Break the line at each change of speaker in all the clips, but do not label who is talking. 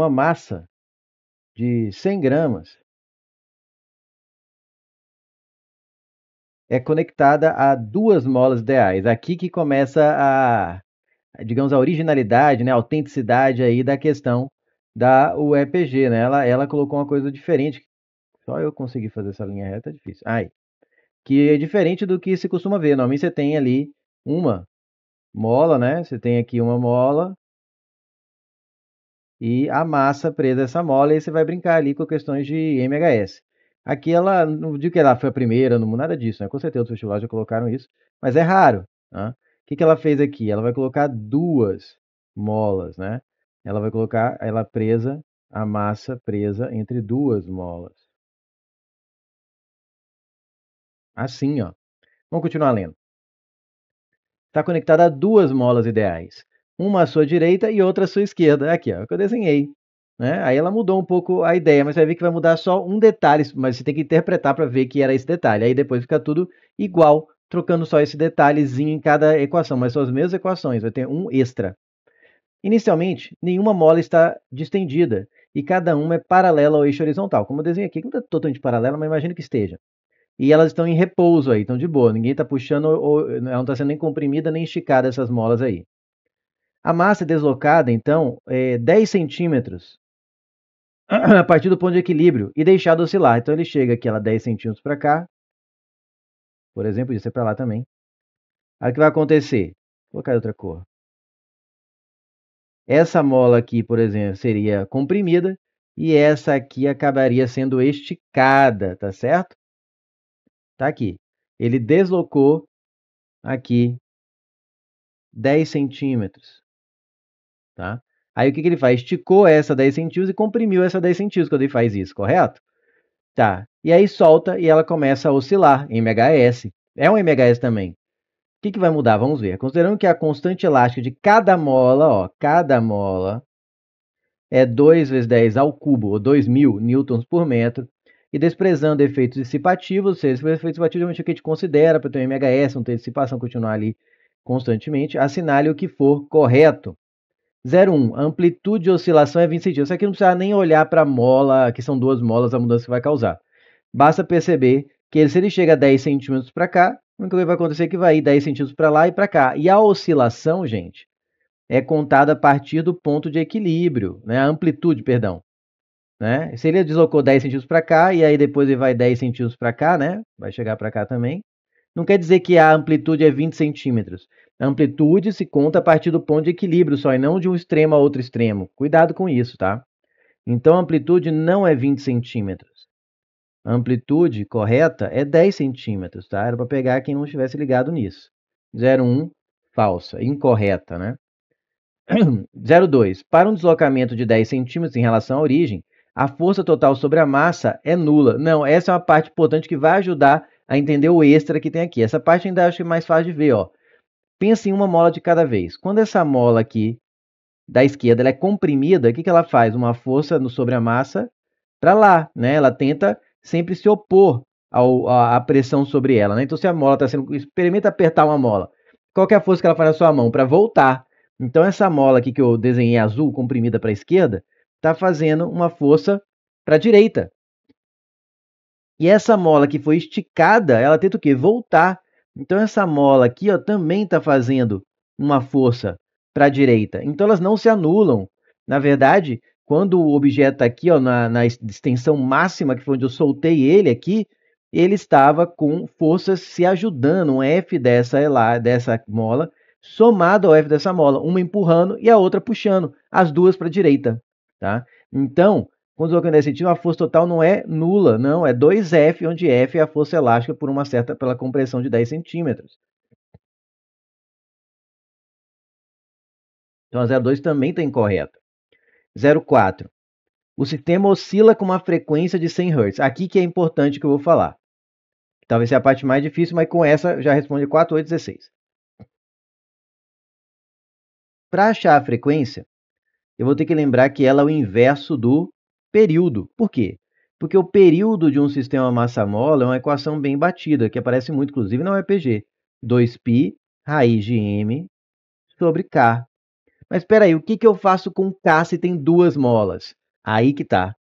uma massa
de 100 gramas
é conectada a duas molas ideais. Aqui que começa a, digamos, a originalidade, né, a autenticidade aí da questão da UEPG, né? Ela, ela colocou uma coisa diferente. Só eu consegui fazer essa linha reta, é difícil. Ai. Que é diferente do que se costuma ver. Né? Normalmente você tem ali uma mola, né? Você tem aqui uma mola e a massa presa a essa mola, e você vai brincar ali com questões de MHS. Aqui ela, não digo que ela foi a primeira, não, nada disso, né? com certeza os festivais já colocaram isso, mas é raro. Né? O que, que ela fez aqui? Ela vai colocar duas molas, né? Ela vai colocar ela presa, a massa presa
entre duas molas. Assim, ó.
Vamos continuar lendo. Está conectada a duas molas ideais uma à sua direita e outra à sua esquerda. Aqui, ó, que eu desenhei. Né? Aí ela mudou um pouco a ideia, mas vai ver que vai mudar só um detalhe, mas você tem que interpretar para ver que era esse detalhe. Aí depois fica tudo igual, trocando só esse detalhezinho em cada equação, mas são as mesmas equações, vai ter um extra. Inicialmente, nenhuma mola está distendida e cada uma é paralela ao eixo horizontal. Como eu desenhei aqui, que não está totalmente paralela, mas imagino que esteja. E elas estão em repouso aí, estão de boa, ninguém está puxando, ou, ela não está sendo nem comprimida nem esticada essas molas aí. A massa é deslocada, então, é eh, 10 centímetros a partir do ponto de equilíbrio e deixado oscilar. Então ele chega aqui, ela 10 centímetros para cá, por exemplo, isso é para lá também. Aí o que vai acontecer? Vou colocar outra cor. Essa mola aqui, por exemplo, seria comprimida e essa aqui acabaria sendo esticada, tá certo? Tá aqui. Ele deslocou aqui 10 centímetros. Tá? Aí o que, que ele faz? Esticou essa 10 centímetros e comprimiu essa 10 centímetros quando ele faz isso, correto? Tá. E aí solta e ela começa a oscilar em MHS. É um MHS também. O que, que vai mudar? Vamos ver. Considerando que a constante elástica de cada mola, ó, cada mola é 2 vezes 10 ao cubo, ou 2.000 newtons por metro, e desprezando efeitos dissipativos, ou seja, efeitos dissipativos é o que a gente considera para ter um MHS, não ter dissipação, continuar ali constantemente, assinale o que for correto. 01. A amplitude de oscilação é 20 centímetros. Isso aqui não precisa nem olhar para a mola, que são duas molas, a mudança que vai causar. Basta perceber que ele, se ele chega 10 centímetros para cá, o que vai acontecer é que vai ir 10 centímetros para lá e para cá. E a oscilação, gente, é contada a partir do ponto de equilíbrio, né? a amplitude, perdão. Né? Se ele deslocou 10 centímetros para cá e aí depois ele vai 10 centímetros para cá, né? vai chegar para cá também, não quer dizer que a amplitude é 20 centímetros. A amplitude se conta a partir do ponto de equilíbrio só, e não de um extremo a outro extremo. Cuidado com isso, tá? Então, a amplitude não é 20 centímetros. A amplitude correta é 10 centímetros, tá? Era para pegar quem não estivesse ligado nisso. 01, falsa, incorreta, né? 02. Para um deslocamento de 10 centímetros em relação à origem, a força total sobre a massa é nula. Não, essa é uma parte importante que vai ajudar a entender o extra que tem aqui. Essa parte ainda acho é mais fácil de ver, ó. Pensa em uma mola de cada vez. Quando essa mola aqui da esquerda ela é comprimida, o que, que ela faz? Uma força no sobre a massa para lá, né? Ela tenta sempre se opor ao, a, a, pressão sobre ela, né? Então se a mola está sendo, experimenta apertar uma mola. Qual é a força que ela faz na sua mão para voltar? Então essa mola aqui que eu desenhei azul comprimida para a esquerda está fazendo uma força para a direita, e essa mola que foi esticada, ela tenta o quê? Voltar. Então essa mola aqui ó, também está fazendo uma força para a direita. Então elas não se anulam. Na verdade, quando o objeto está aqui ó, na, na extensão máxima, que foi onde eu soltei ele aqui, ele estava com forças se ajudando, um F dessa, dessa mola somado ao F dessa mola, uma empurrando e a outra puxando, as duas para a direita. Tá? Então, quando os 10 sentiram, a força total não é nula, não, é 2F, onde F é a força elástica por uma certa, pela compressão de 10 centímetros. Então a 02 também está incorreta. 04. O sistema oscila com uma frequência de 100 Hz. Aqui que é importante que eu vou falar. Talvez seja a parte mais difícil, mas com essa já responde 4, 8, 16. Para achar a frequência, eu vou ter que lembrar que ela é o inverso do período. Por quê? Porque o período de um sistema massa-mola é uma equação bem batida, que aparece muito, inclusive, na UEPG. 2π raiz de m sobre k. Mas espera aí, o que, que eu faço com k se tem duas molas? Aí que tá.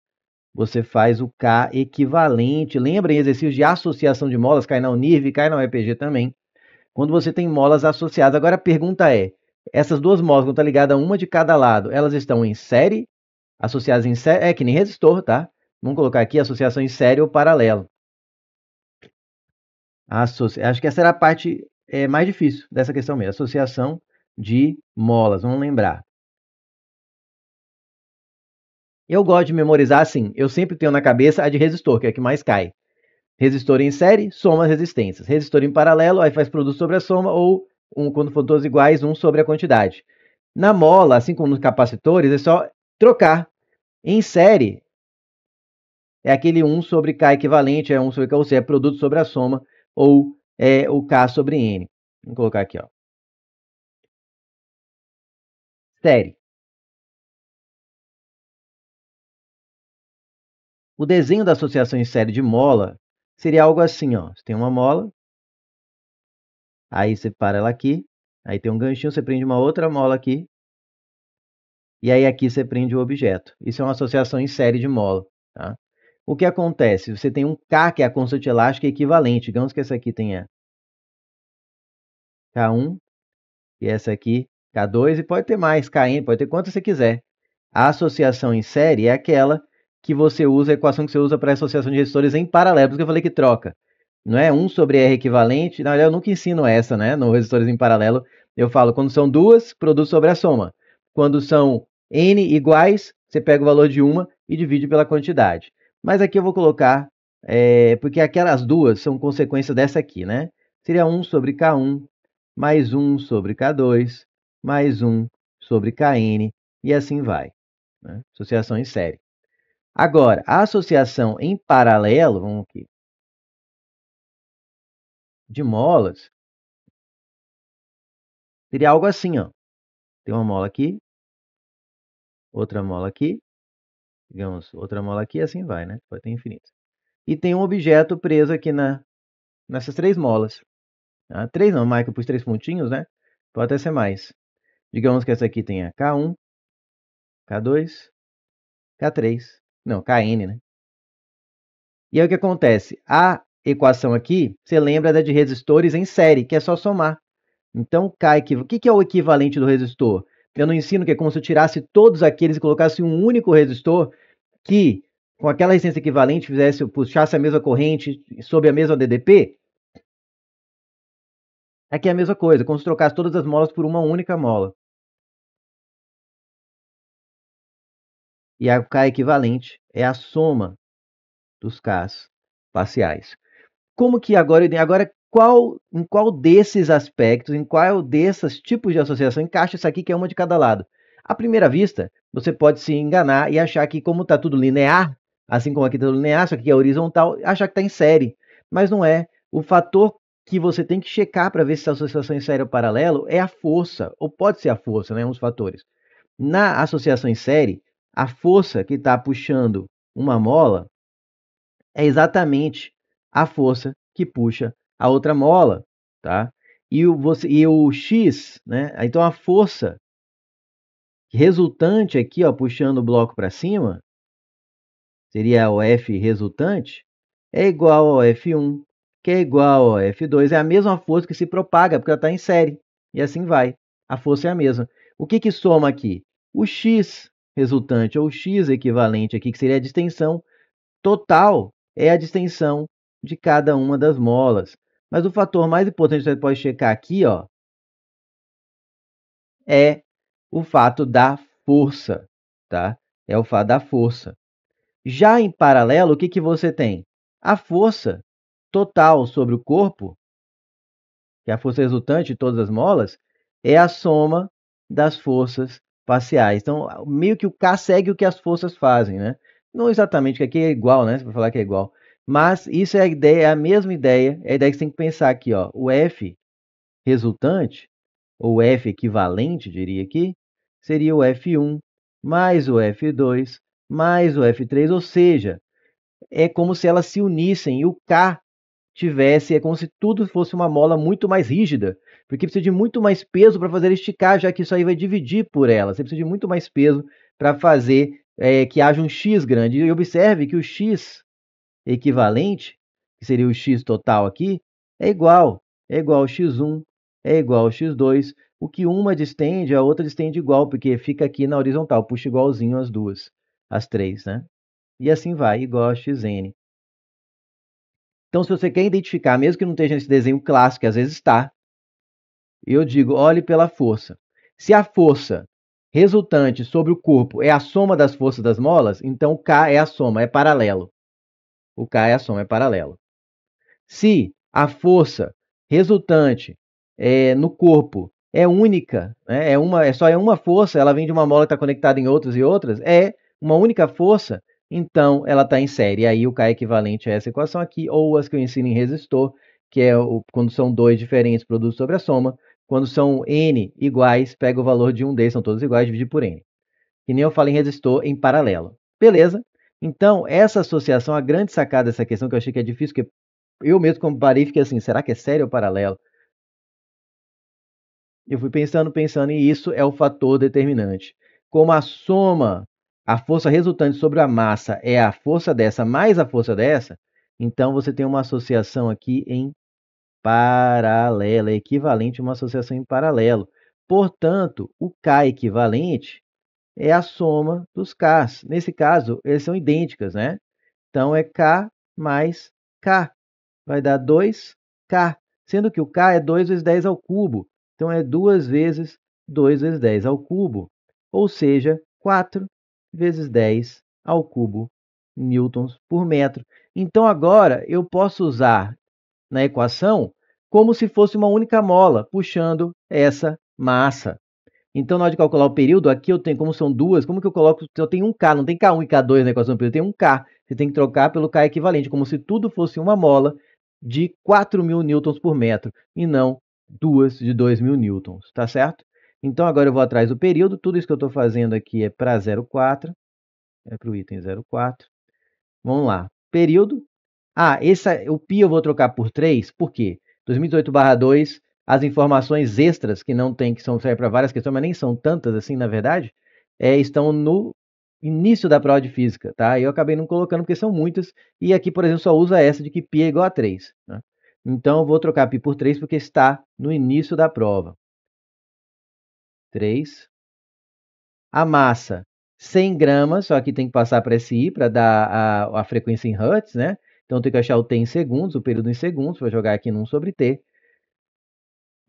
Você faz o k equivalente. Lembrem exercícios de associação de molas, cai na Univ, cai na UEPG também. Quando você tem molas associadas. Agora a pergunta é, essas duas molas, quando tá ligadas a uma de cada lado, elas estão em série associadas em série, é que nem resistor, tá? Vamos colocar aqui associação em série ou paralelo. Acho que essa era a parte é, mais difícil dessa questão mesmo, associação de molas, vamos lembrar. Eu gosto de memorizar assim, eu sempre tenho na cabeça a de resistor, que é a que mais cai. Resistor em série, soma as resistências. Resistor em paralelo, aí faz produto sobre a soma, ou um, quando for todos iguais, um sobre a quantidade. Na mola, assim como nos capacitores, é só trocar. Em série, é aquele 1 sobre K equivalente, é 1 sobre K, ou seja, é produto sobre a soma, ou é o K sobre N. Vou colocar aqui, ó. Série. O desenho da associação em série de mola seria algo assim, ó. Você tem uma mola, aí você para ela aqui, aí tem um ganchinho, você prende uma outra mola aqui, e aí aqui você prende o objeto. Isso é uma associação em série de Moll. Tá? O que acontece? Você tem um K, que é a constante elástica equivalente. Digamos que essa aqui tenha K1 e essa aqui K2 e pode ter mais, Kn, pode ter quanto você quiser. A associação em série é aquela que você usa, a equação que você usa para a associação de resistores em paralelo, porque eu falei que troca. Não é 1 sobre R equivalente, na verdade eu nunca ensino essa, né, no resistores em paralelo. Eu falo quando são duas, produto sobre a soma. Quando são n iguais, você pega o valor de uma e divide pela quantidade. Mas aqui eu vou colocar, é, porque aquelas duas são consequência dessa aqui, né? Seria 1 sobre K1, mais 1 sobre K2, mais 1 sobre Kn, e assim vai. Né? Associação em série. Agora, a
associação em paralelo, vamos aqui, de molas, seria algo assim, ó. Tem uma mola
aqui, outra mola aqui, digamos, outra mola aqui, assim vai, né? Vai ter infinito. E tem um objeto preso aqui na, nessas três molas. Ah, três não, marca por três pontinhos, né? Pode até ser mais. Digamos que essa aqui tenha K1, K2, K3. Não, Kn, né? E aí o que acontece? A equação aqui, você lembra da de resistores em série, que é só somar. Então, K equivalente. O que é o equivalente do resistor? Eu não ensino que é como se eu tirasse todos aqueles e colocasse um único resistor que, com aquela resistência equivalente, fizesse puxasse a mesma corrente sob a mesma DDP? Aqui é, é a mesma coisa, é como se trocasse todas as molas por uma única mola.
E a K equivalente é a soma
dos Ks parciais. Como que agora, agora qual, em qual desses aspectos, em qual desses tipos de associação encaixa isso aqui que é uma de cada lado. À primeira vista, você pode se enganar e achar que, como está tudo linear, assim como aqui está tudo linear, só que é horizontal, achar que está em série. Mas não é. O fator que você tem que checar para ver se a associação em série ou paralelo é a força, ou pode ser a força, né? uns fatores. Na associação em série, a força que está puxando uma mola é exatamente a força que puxa a outra mola, tá? E o, você, e o X, né? Então a força resultante aqui, ó, puxando o bloco para cima, seria o F resultante, é igual ao F1, que é igual ao F2. É a mesma força que se propaga, porque ela está em série. E assim vai. A força é a mesma. O que, que soma aqui? O X resultante, ou X equivalente aqui, que seria a distensão total, é a distensão de cada uma das molas. Mas o fator mais importante que você pode checar aqui, ó, é o fato da força, tá? É o fato da força. Já em paralelo, o que, que você tem? A força total sobre o corpo, que é a força resultante de todas as molas, é a soma das forças parciais. Então, meio que o K segue o que as forças fazem, né? Não exatamente, que aqui é igual, né? Você vai falar que é igual. Mas isso é a ideia, é a mesma ideia, é a ideia que você tem que pensar aqui, ó. O F resultante, ou F equivalente, diria aqui, seria o F1 mais o F2 mais o F3, ou seja, é como se elas se unissem e o K tivesse, é como se tudo fosse uma mola muito mais rígida, porque precisa de muito mais peso para fazer esticar, já que isso aí vai dividir por ela. Você precisa de muito mais peso para fazer é, que haja um X grande. E observe que o X equivalente, que seria o x total aqui, é igual. É igual a x1, é igual a x2. O que uma distende, a outra distende igual, porque fica aqui na horizontal, puxa igualzinho as duas, as três, né? E assim vai, igual a xn. Então, se você quer identificar, mesmo que não esteja nesse desenho clássico, às vezes está, eu digo, olhe pela força. Se a força resultante sobre o corpo é a soma das forças das molas, então K é a soma, é paralelo o K é a soma, é paralelo. Se a força resultante é, no corpo é única, né, é, uma, é só é uma força, ela vem de uma mola que está conectada em outras e outras, é uma única força, então ela está em série. E aí o K é equivalente a essa equação aqui, ou as que eu ensino em resistor, que é o, quando são dois diferentes produtos sobre a soma. Quando são N iguais, pega o valor de um deles, são todos iguais, divide por N. Que nem eu falo em resistor em paralelo. Beleza? Então, essa associação, a grande sacada dessa questão que eu achei que é difícil, que eu mesmo comparei e fiquei assim, será que é sério ou paralelo? Eu fui pensando, pensando, e isso é o fator determinante. Como a soma, a força resultante sobre a massa é a força dessa mais a força dessa, então você tem uma associação aqui em paralelo, é equivalente a uma associação em paralelo. Portanto, o K equivalente é a soma dos Ks. Nesse caso, eles são idênticas, né? Então, é K mais K. Vai dar 2K, sendo que o K é 2 vezes 10 ao cubo. Então, é 2 vezes 2 vezes 10 ao cubo, ou seja, 4 vezes 10 ao cubo newtons por metro. Então, agora, eu posso usar na equação como se fosse uma única mola, puxando essa massa. Então, na hora de calcular o período, aqui eu tenho, como são duas, como que eu coloco? Se Eu tenho um K, não tem K1 e K2 na equação do período, tem um K. Você tem que trocar pelo K equivalente, como se tudo fosse uma mola de 4.000 N por metro, e não duas de 2.000 N, tá certo? Então, agora eu vou atrás do período, tudo isso que eu estou fazendo aqui é para 04, é para o item 04. Vamos lá, período. Ah, essa, o π eu vou trocar por 3, por quê? 2018-2 barra as informações extras que não tem, que são para várias questões, mas nem são tantas assim, na verdade, é, estão no início da prova de física, tá? Eu acabei não colocando porque são muitas, e aqui, por exemplo, só usa essa de que π é igual a 3. Né? Então, eu vou trocar π por 3 porque está no início da prova. 3. A massa, 100 gramas, só que tem que passar para SI para dar a, a frequência em hertz, né? Então, tem que achar o T em segundos, o período em segundos, vou jogar aqui num sobre T.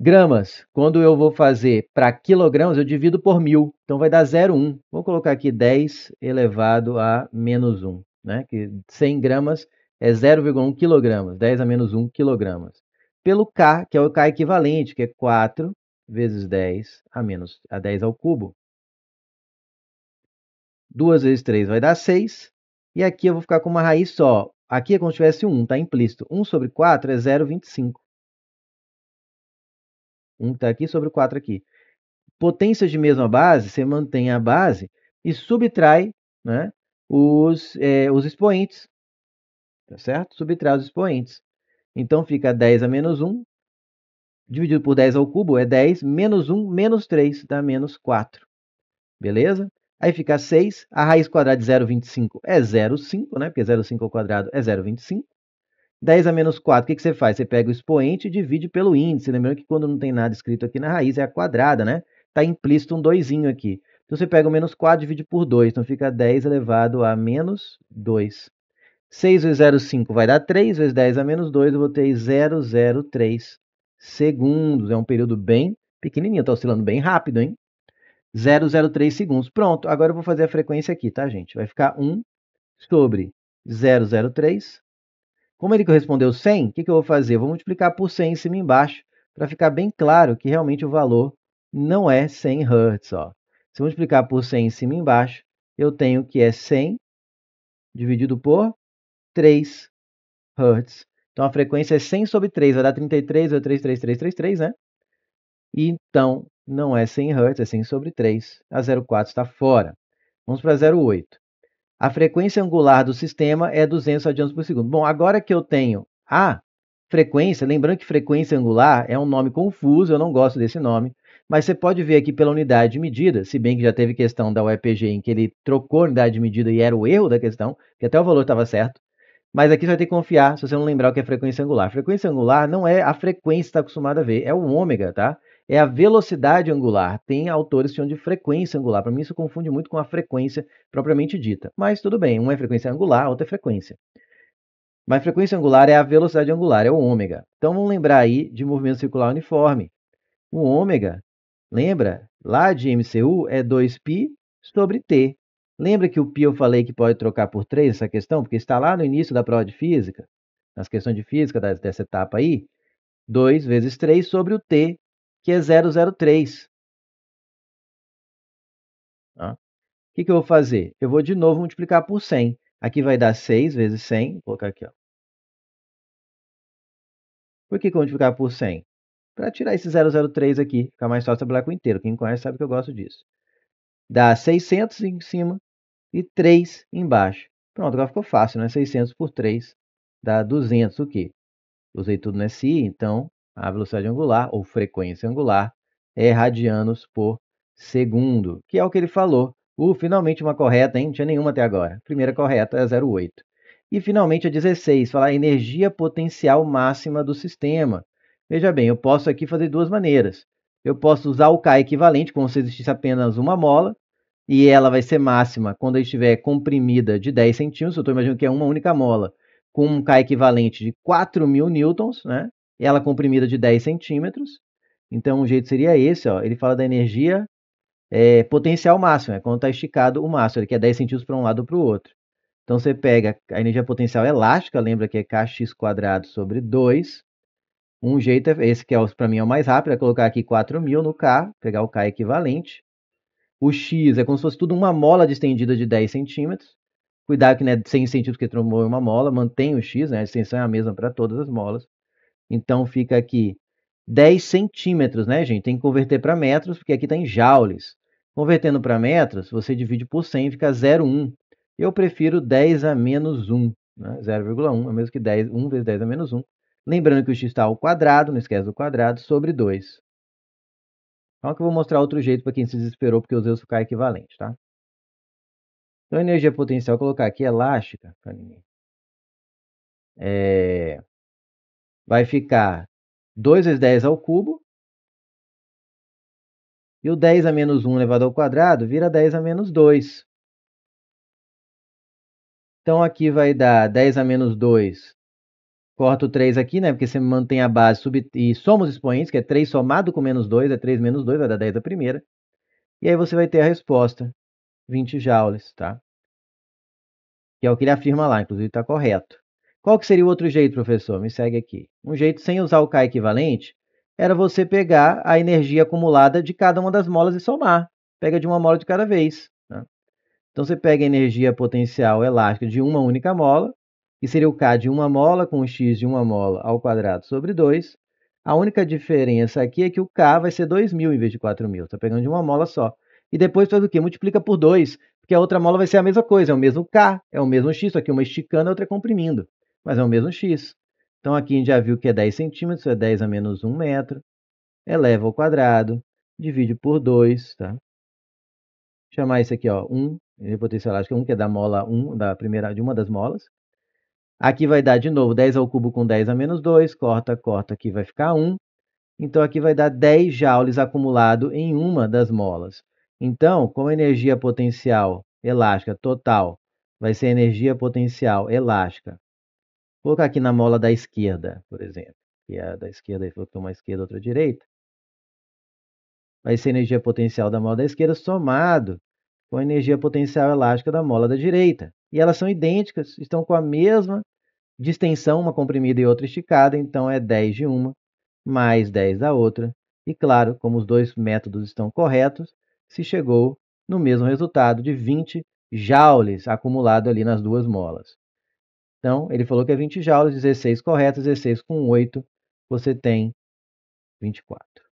Gramas, quando eu vou fazer para quilogramas, eu divido por mil. Então vai dar 0,1. Vou colocar aqui 10 elevado a menos 1, né? Que 100 gramas é 0,1 quilogramas, 10 a menos 1 quilogramas. Pelo K, que é o K equivalente, que é 4 vezes 10 a menos a 10 ao cubo. 2 vezes 3 vai dar 6. E aqui eu vou ficar com uma raiz só. Aqui é como se tivesse 1, está implícito. 1 sobre 4 é 0,25. 1 está aqui sobre o 4 aqui. Potências de mesma base, você mantém a base e subtrai né, os, é, os expoentes. Tá certo? Subtrai os expoentes. Então fica 10 a menos 1, dividido por 10 ao cubo é 10, menos 1, menos 3, dá menos 4. Beleza? Aí fica 6, a raiz quadrada de 0,25 é 0,5, né? Porque 0,5 ao quadrado é 0,25. 10 a menos 4, o que, que você faz? Você pega o expoente e divide pelo índice. Lembrando que quando não tem nada escrito aqui na raiz, é a quadrada, né? Está implícito um 2 aqui. Então, você pega o menos 4 e divide por 2. Então, fica 10 elevado a menos 2. 6 vezes 0,5 vai dar 3, vezes 10 a menos 2, eu ter 0,03 segundos. É um período bem pequenininho, está oscilando bem rápido, hein? 0,03 segundos. Pronto, agora eu vou fazer a frequência aqui, tá, gente? Vai ficar 1 sobre 003 como ele correspondeu 100, o que, que eu vou fazer? Eu vou multiplicar por 100 em cima e embaixo para ficar bem claro que realmente o valor não é 100 Hz. Ó. Se eu multiplicar por 100 em cima e embaixo, eu tenho que é 100 dividido por 3 Hz. Então a frequência é 100 sobre 3, vai dar 33, ou 33333, né? E então não é 100 Hz, é 100 sobre 3. A 04 está fora. Vamos para 08 a frequência angular do sistema é 200 radianos por segundo. Bom, agora que eu tenho a frequência, lembrando que frequência angular é um nome confuso, eu não gosto desse nome, mas você pode ver aqui pela unidade de medida, se bem que já teve questão da UEPG em que ele trocou a unidade de medida e era o erro da questão, que até o valor estava certo, mas aqui você vai ter que confiar se você não lembrar o que é frequência angular. Frequência angular não é a frequência que está acostumado a ver, é o ômega, tá? é a velocidade angular. Tem autores que chamam de frequência angular. Para mim, isso confunde muito com a frequência propriamente dita. Mas tudo bem, uma é frequência angular, outra é frequência. Mas frequência angular é a velocidade angular, é o ômega. Então vamos lembrar aí de movimento circular uniforme. O ômega, lembra? Lá de MCU é 2π sobre t. Lembra que o π eu falei que pode trocar por 3 essa questão? Porque está lá no início da prova de física, nas questões de física dessa etapa aí. 2 vezes 3 sobre o t que é 003. Tá? O que, que eu vou fazer? Eu vou de novo multiplicar por 100. Aqui vai dar 6 vezes 100. Vou colocar aqui. Ó. Por que, que eu vou multiplicar por 100? Para tirar esse 003 aqui. Fica mais fácil trabalhar com o inteiro. Quem conhece sabe que eu gosto disso. Dá 600 em cima e 3 embaixo. Pronto, agora ficou fácil, né? 600 por 3 dá 200 o quê? Usei tudo no SI, então a velocidade angular ou frequência angular, é radianos por segundo, que é o que ele falou. Uh, finalmente uma correta, hein? Não tinha nenhuma até agora. Primeira correta é 0,8. E finalmente a é 16, falar a energia potencial máxima do sistema. Veja bem, eu posso aqui fazer duas maneiras. Eu posso usar o K equivalente, como se existisse apenas uma mola, e ela vai ser máxima quando estiver comprimida de 10 centímetros. Eu estou imaginando que é uma única mola, com um K equivalente de 4.000 newtons, né? ela comprimida de 10 centímetros. Então, o jeito seria esse, ó. Ele fala da energia é, potencial máxima, é quando está esticado o máximo, ele quer 10 centímetros para um lado ou para o outro. Então, você pega a energia potencial elástica, lembra que é kx sobre 2. Um jeito, é, esse que é, para mim é o mais rápido, é colocar aqui 4.000 no K, pegar o K equivalente. O X é como se fosse tudo uma mola distendida de 10 centímetros. Cuidado que não é 100 centímetros que tromou uma mola, mantém o X, né? a extensão é a mesma para todas as molas. Então fica aqui 10 centímetros, né, gente? Tem que converter para metros, porque aqui está em joules. Convertendo para metros, você divide por 100, e fica 0,1. Eu prefiro 10 a menos 1, né? 0,1 é o mesmo que 10, 1 vezes 10 a menos 1. Lembrando que o x está ao quadrado, não esquece do quadrado, sobre 2. Então, que eu vou mostrar outro jeito para quem se desesperou, porque os Zeus ficar equivalente, tá? Então, a energia potencial, vou colocar aqui elástica.
É vai ficar 2 vezes 10 ao cubo. E o 10 a menos 1 elevado ao quadrado
vira 10 a menos 2. Então aqui vai dar 10 a menos 2. Corto 3 aqui, né? Porque você mantém a base e soma os expoentes, que é 3 somado com menos 2, é 3 menos 2, vai dar 10 da primeira. E aí você vai ter a resposta, 20 joules, tá? Que é o que ele afirma lá, inclusive está correto. Qual que seria o outro jeito, professor? Me segue aqui. Um jeito sem usar o K equivalente era você pegar a energia acumulada de cada uma das molas e somar. Pega de uma mola de cada vez. Né? Então você pega a energia potencial elástica de uma única mola, que seria o K de uma mola com o X de uma mola ao quadrado sobre 2. A única diferença aqui é que o K vai ser 2.000 em vez de 4.000. Está pegando de uma mola só. E depois faz o quê? Multiplica por 2, porque a outra mola vai ser a mesma coisa. É o mesmo K, é o mesmo X, só que uma esticando, a outra comprimindo mas é o mesmo x. Então aqui a gente já viu que é 10 centímetros, é 10 a menos 1 metro, eleva ao quadrado, divide por 2, tá? Chamar isso aqui, ó, 1, potencial elástica 1, que é da mola 1, da primeira, de uma das molas. Aqui vai dar, de novo, 10 ao cubo com 10 a menos 2, corta, corta, aqui vai ficar 1. Então aqui vai dar 10 joules acumulado em uma das molas. Então, como a energia potencial elástica total vai ser energia potencial elástica Vou colocar aqui na mola da esquerda, por exemplo, que é da esquerda, ele falou que uma esquerda e outra direita. Vai ser a energia potencial da mola da esquerda somado com a energia potencial elástica da mola da direita. E elas são idênticas, estão com a mesma distensão, uma comprimida e outra esticada, então é 10 de uma mais 10 da outra. E claro, como os dois métodos estão corretos, se chegou no mesmo resultado de 20 joules acumulado ali nas duas molas. Então, ele falou que é 20 joules, 16 correto, 16 com 8, você tem 24.